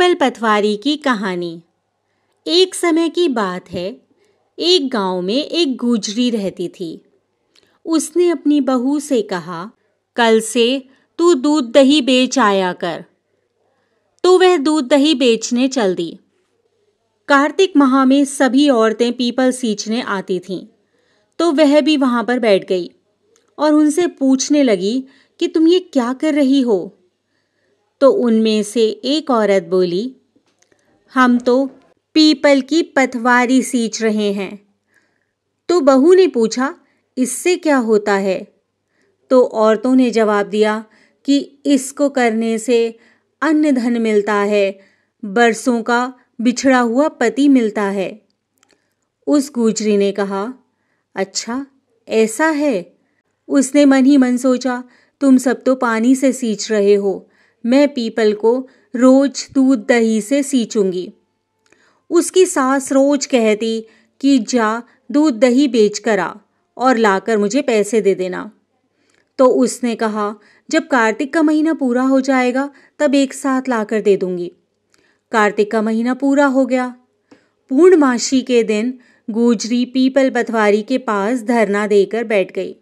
people पथवारी की कहानी एक समय की बात है एक गांव में एक गुजरी रहती थी उसने अपनी बहू से कहा कल से तू दूध दही बेच आया कर तो वह दूध दही बेचने चल दी कार्तिक माह में सभी औरतें पीपल सींचने आती थीं तो वह भी वहां पर बैठ गई और उनसे पूछने लगी कि तुम ये क्या कर रही हो तो उनमें से एक औरत बोली हम तो पीपल की पथवारी सींच रहे हैं तो बहू ने पूछा इससे क्या होता है तो औरतों ने जवाब दिया कि इसको करने से अन्न धन मिलता है बरसों का बिछड़ा हुआ पति मिलता है उस गुजरी ने कहा अच्छा ऐसा है उसने मन ही मन सोचा तुम सब तो पानी से सींच रहे हो मैं पीपल को रोज दूध दही से सींचूंगी उसकी सास रोज कहती कि जा दूध दही बेच कर आ और लाकर मुझे पैसे दे देना तो उसने कहा जब कार्तिक का महीना पूरा हो जाएगा तब एक साथ लाकर दे दूंगी कार्तिक का महीना पूरा हो गया पूर्णमाशी के दिन गुजरी पीपल बथवारी के पास धरना देकर बैठ गई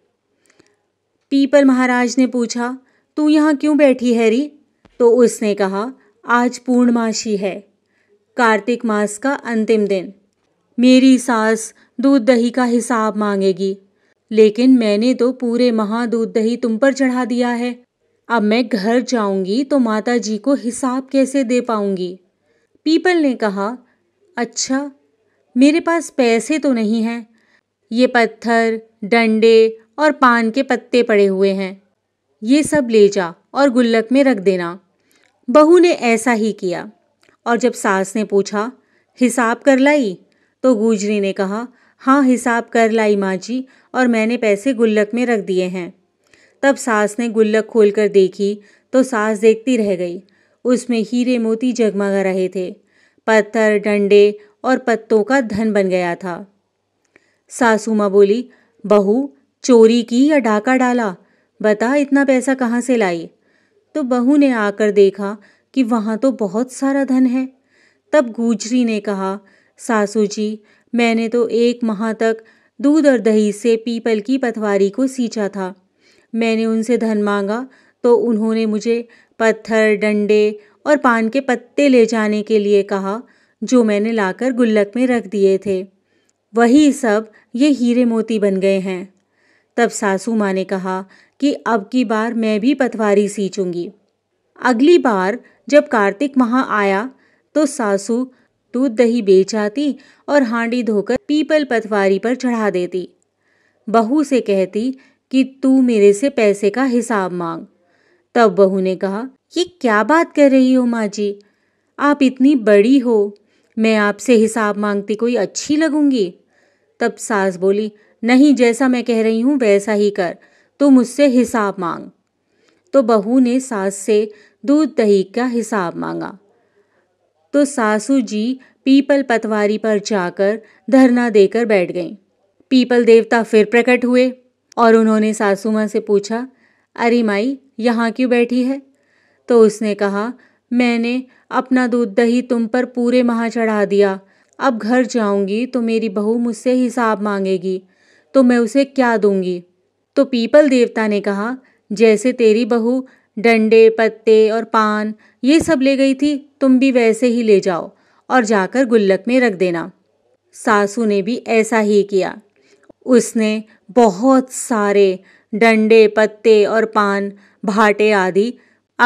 पीपल महाराज ने पूछा तू यहाँ क्यों बैठी है री तो उसने कहा आज पूर्णमासी है कार्तिक मास का अंतिम दिन मेरी सास दूध दही का हिसाब मांगेगी लेकिन मैंने तो पूरे महा दूध दही तुम पर चढ़ा दिया है अब मैं घर जाऊंगी तो माता जी को हिसाब कैसे दे पाऊंगी पीपल ने कहा अच्छा मेरे पास पैसे तो नहीं हैं ये पत्थर डंडे और पान के पत्ते पड़े हुए हैं ये सब ले जा और गुल्लक में रख देना बहू ने ऐसा ही किया और जब सास ने पूछा हिसाब कर लाई तो गुजरी ने कहा हाँ हिसाब कर लाई माँ जी और मैंने पैसे गुल्लक में रख दिए हैं तब सास ने गुल्लक खोलकर देखी तो सास देखती रह गई उसमें हीरे मोती जगमगा रहे थे पत्थर डंडे और पत्तों का धन बन गया था सासू माँ बोली बहू चोरी की या डाका डाला बता इतना पैसा कहाँ से लाई तो बहू ने आकर देखा कि वहाँ तो बहुत सारा धन है तब गुजरी ने कहा सासू जी मैंने तो एक माह तक दूध और दही से पीपल की पथवारी को सींचा था मैंने उनसे धन मांगा तो उन्होंने मुझे पत्थर डंडे और पान के पत्ते ले जाने के लिए कहा जो मैंने लाकर गुल्लक में रख दिए थे वही सब ये हीरे मोती बन गए हैं तब सासू माँ ने कहा कि अब की बार मैं भी पतवारी सींचूंगी अगली बार जब कार्तिक माह आया तो सासू दूध दही बेच आती और हांडी धोकर पीपल पतवारी पर चढ़ा देती बहू से कहती कि तू मेरे से पैसे का हिसाब मांग तब बहू ने कहा ये क्या बात कर रही हो माँ जी आप इतनी बड़ी हो मैं आपसे हिसाब मांगती कोई अच्छी लगूंगी तब सास बोली नहीं जैसा मैं कह रही हूँ वैसा ही कर तू मुझसे हिसाब मांग तो बहू ने सास से दूध दही का हिसाब मांगा तो सासू जी पीपल पतवारी पर जाकर धरना देकर बैठ गईं पीपल देवता फिर प्रकट हुए और उन्होंने सासू माँ से पूछा अरे माई यहाँ क्यों बैठी है तो उसने कहा मैंने अपना दूध दही तुम पर पूरे महा चढ़ा दिया अब घर जाऊंगी तो मेरी बहू मुझसे हिसाब मांगेगी तो मैं उसे क्या दूंगी तो पीपल देवता ने कहा जैसे तेरी बहू डंडे पत्ते और पान ये सब ले गई थी तुम भी वैसे ही ले जाओ और जाकर गुल्लक में रख देना सासू ने भी ऐसा ही किया उसने बहुत सारे डंडे पत्ते और पान भाटे आदि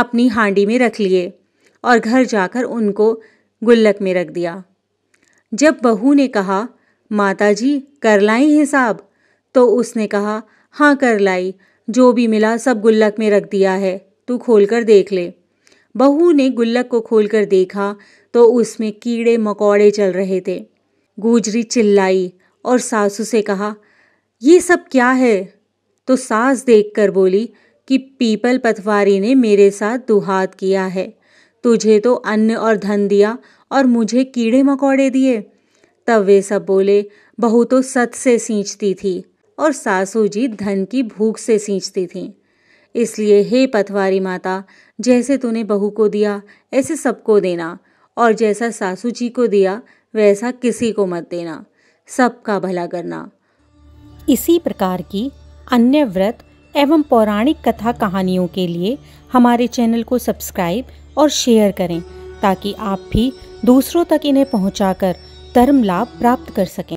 अपनी हांडी में रख लिए और घर जाकर उनको गुल्लक में रख दिया जब बहू ने कहा माताजी कर लाए हिसाब तो उसने कहा हाँ कर लाई जो भी मिला सब गुल्लक में रख दिया है तू खोल कर देख ले बहू ने गुल्लक को खोलकर देखा तो उसमें कीड़े मकोड़े चल रहे थे गुजरी चिल्लाई और सासू से कहा ये सब क्या है तो सास देखकर बोली कि पीपल पथवारी ने मेरे साथ दुहात किया है तुझे तो अन्न और धन दिया और मुझे कीड़े मकोड़े दिए तब वे सब बोले बहू तो सत से सींचती थी और सासू जी धन की भूख से सींचती थीं इसलिए हे पथवारी माता जैसे तूने बहू को दिया ऐसे सबको देना और जैसा सासू जी को दिया वैसा किसी को मत देना सबका भला करना इसी प्रकार की अन्य व्रत एवं पौराणिक कथा कहानियों के लिए हमारे चैनल को सब्सक्राइब और शेयर करें ताकि आप भी दूसरों तक इन्हें पहुंचाकर धर्म लाभ प्राप्त कर सकें